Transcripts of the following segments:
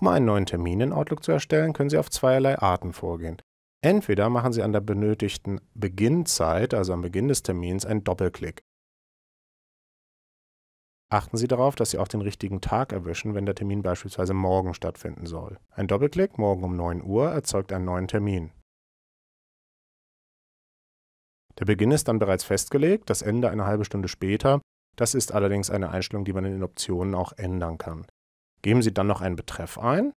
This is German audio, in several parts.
Um einen neuen Termin in Outlook zu erstellen, können Sie auf zweierlei Arten vorgehen. Entweder machen Sie an der benötigten Beginnzeit, also am Beginn des Termins, einen Doppelklick. Achten Sie darauf, dass Sie auch den richtigen Tag erwischen, wenn der Termin beispielsweise morgen stattfinden soll. Ein Doppelklick morgen um 9 Uhr erzeugt einen neuen Termin. Der Beginn ist dann bereits festgelegt, das Ende eine halbe Stunde später. Das ist allerdings eine Einstellung, die man in den Optionen auch ändern kann. Geben Sie dann noch einen Betreff ein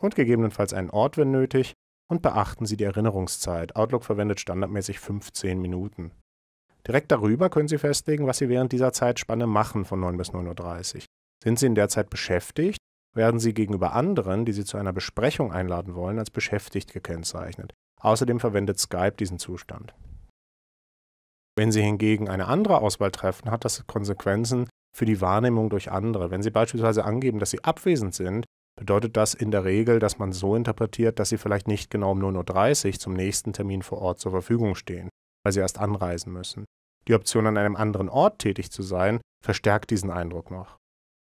und gegebenenfalls einen Ort, wenn nötig, und beachten Sie die Erinnerungszeit. Outlook verwendet standardmäßig 15 Minuten. Direkt darüber können Sie festlegen, was Sie während dieser Zeitspanne machen von 9 bis 9.30 Uhr. Sind Sie in der Zeit beschäftigt, werden Sie gegenüber anderen, die Sie zu einer Besprechung einladen wollen, als beschäftigt gekennzeichnet. Außerdem verwendet Skype diesen Zustand. Wenn Sie hingegen eine andere Auswahl treffen, hat das Konsequenzen, für die Wahrnehmung durch andere. Wenn Sie beispielsweise angeben, dass Sie abwesend sind, bedeutet das in der Regel, dass man so interpretiert, dass Sie vielleicht nicht genau um 0.30 Uhr zum nächsten Termin vor Ort zur Verfügung stehen, weil Sie erst anreisen müssen. Die Option, an einem anderen Ort tätig zu sein, verstärkt diesen Eindruck noch.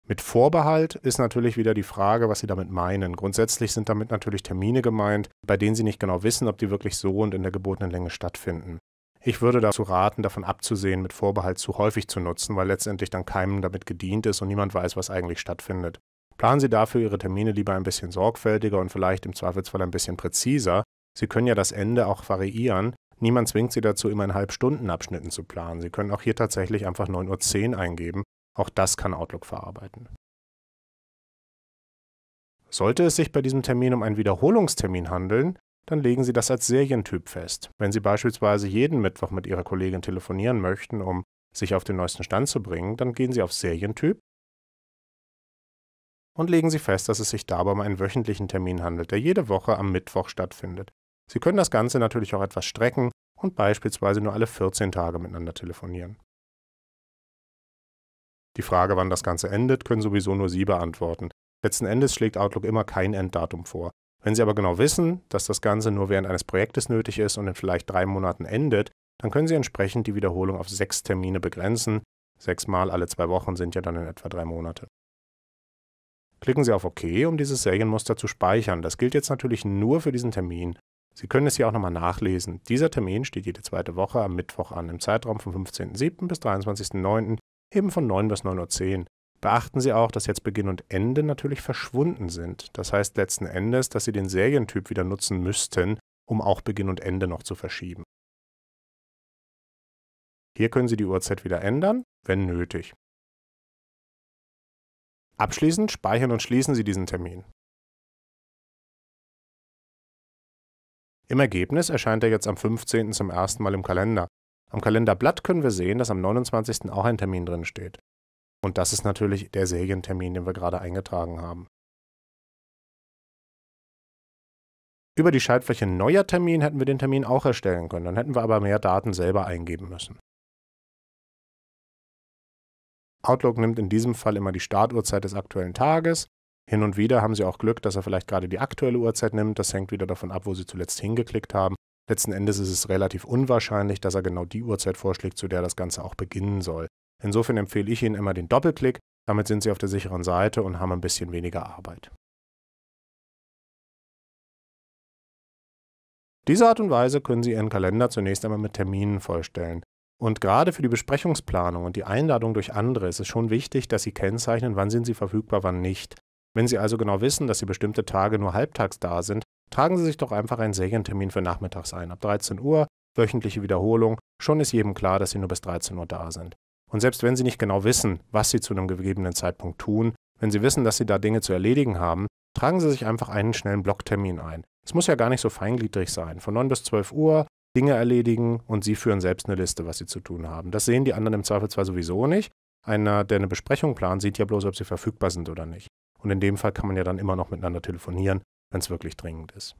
Mit Vorbehalt ist natürlich wieder die Frage, was Sie damit meinen. Grundsätzlich sind damit natürlich Termine gemeint, bei denen Sie nicht genau wissen, ob die wirklich so und in der gebotenen Länge stattfinden. Ich würde dazu raten, davon abzusehen, mit Vorbehalt zu häufig zu nutzen, weil letztendlich dann keinem damit gedient ist und niemand weiß, was eigentlich stattfindet. Planen Sie dafür Ihre Termine lieber ein bisschen sorgfältiger und vielleicht im Zweifelsfall ein bisschen präziser. Sie können ja das Ende auch variieren. Niemand zwingt Sie dazu, immer in Halbstundenabschnitten zu planen. Sie können auch hier tatsächlich einfach 9.10 Uhr eingeben. Auch das kann Outlook verarbeiten. Sollte es sich bei diesem Termin um einen Wiederholungstermin handeln, dann legen Sie das als Serientyp fest. Wenn Sie beispielsweise jeden Mittwoch mit Ihrer Kollegin telefonieren möchten, um sich auf den neuesten Stand zu bringen, dann gehen Sie auf Serientyp und legen Sie fest, dass es sich dabei um einen wöchentlichen Termin handelt, der jede Woche am Mittwoch stattfindet. Sie können das Ganze natürlich auch etwas strecken und beispielsweise nur alle 14 Tage miteinander telefonieren. Die Frage, wann das Ganze endet, können sowieso nur Sie beantworten. Letzten Endes schlägt Outlook immer kein Enddatum vor. Wenn Sie aber genau wissen, dass das Ganze nur während eines Projektes nötig ist und in vielleicht drei Monaten endet, dann können Sie entsprechend die Wiederholung auf sechs Termine begrenzen. Sechsmal alle zwei Wochen sind ja dann in etwa drei Monate. Klicken Sie auf OK, um dieses Serienmuster zu speichern. Das gilt jetzt natürlich nur für diesen Termin. Sie können es hier auch nochmal nachlesen. Dieser Termin steht jede zweite Woche am Mittwoch an, im Zeitraum vom 15.07. bis 23.09., eben von 9 bis 9.10 Uhr. Beachten Sie auch, dass jetzt Beginn und Ende natürlich verschwunden sind. Das heißt letzten Endes, dass Sie den Serientyp wieder nutzen müssten, um auch Beginn und Ende noch zu verschieben. Hier können Sie die Uhrzeit wieder ändern, wenn nötig. Abschließend speichern und schließen Sie diesen Termin. Im Ergebnis erscheint er jetzt am 15. zum ersten Mal im Kalender. Am Kalenderblatt können wir sehen, dass am 29. auch ein Termin drin steht. Und das ist natürlich der Serientermin, den wir gerade eingetragen haben. Über die Schaltfläche Neuer Termin hätten wir den Termin auch erstellen können, dann hätten wir aber mehr Daten selber eingeben müssen. Outlook nimmt in diesem Fall immer die Startuhrzeit des aktuellen Tages. Hin und wieder haben Sie auch Glück, dass er vielleicht gerade die aktuelle Uhrzeit nimmt. Das hängt wieder davon ab, wo Sie zuletzt hingeklickt haben. Letzten Endes ist es relativ unwahrscheinlich, dass er genau die Uhrzeit vorschlägt, zu der das Ganze auch beginnen soll. Insofern empfehle ich Ihnen immer den Doppelklick, damit sind Sie auf der sicheren Seite und haben ein bisschen weniger Arbeit. Diese Art und Weise können Sie Ihren Kalender zunächst einmal mit Terminen vollstellen. Und gerade für die Besprechungsplanung und die Einladung durch andere ist es schon wichtig, dass Sie kennzeichnen, wann sind Sie verfügbar, wann nicht. Wenn Sie also genau wissen, dass Sie bestimmte Tage nur halbtags da sind, tragen Sie sich doch einfach einen Serientermin für nachmittags ein, ab 13 Uhr, wöchentliche Wiederholung, schon ist jedem klar, dass Sie nur bis 13 Uhr da sind. Und selbst wenn Sie nicht genau wissen, was Sie zu einem gegebenen Zeitpunkt tun, wenn Sie wissen, dass Sie da Dinge zu erledigen haben, tragen Sie sich einfach einen schnellen Blocktermin ein. Es muss ja gar nicht so feingliedrig sein. Von 9 bis 12 Uhr Dinge erledigen und Sie führen selbst eine Liste, was Sie zu tun haben. Das sehen die anderen im Zweifelsfall sowieso nicht. Einer, der eine Besprechung plant, sieht ja bloß, ob sie verfügbar sind oder nicht. Und in dem Fall kann man ja dann immer noch miteinander telefonieren, wenn es wirklich dringend ist.